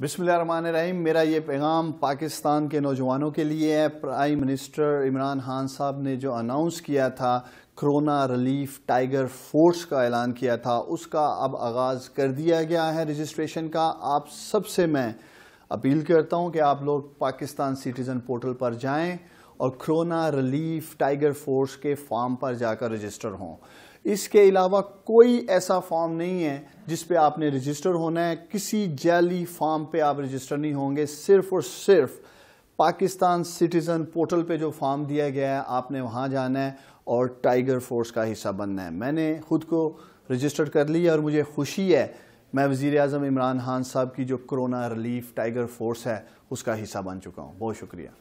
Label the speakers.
Speaker 1: बिसमीम मेरा ये पैगाम पाकिस्तान के नौजवानों के लिए है प्राइम मिनिस्टर इमरान खान साहब ने जो अनाउंस किया था कोरोना रिलीफ टाइगर फोर्स का ऐलान किया था उसका अब आगाज़ कर दिया गया है रजिस्ट्रेशन का आप सबसे मैं अपील करता हूँ कि आप लोग पाकिस्तान सिटीज़न पोर्टल पर जाएँ और क्रोना रिलीफ टाइगर फोर्स के फॉर्म पर जाकर रजिस्टर हों इसके अलावा कोई ऐसा फॉर्म नहीं है जिस पे आपने रजिस्टर होना है किसी जैली फॉर्म पे आप रजिस्टर नहीं होंगे सिर्फ और सिर्फ पाकिस्तान सिटीज़न पोर्टल पे जो फॉर्म दिया गया है आपने वहाँ जाना है और टाइगर फोर्स का हिस्सा बनना है मैंने खुद को रजिस्टर कर लिया और मुझे खुशी है मैं वज़ी अजम इमरान खान साहब की जो करोना रिलीफ टाइगर फोर्स है उसका हिस्सा बन चुका हूँ बहुत शुक्रिया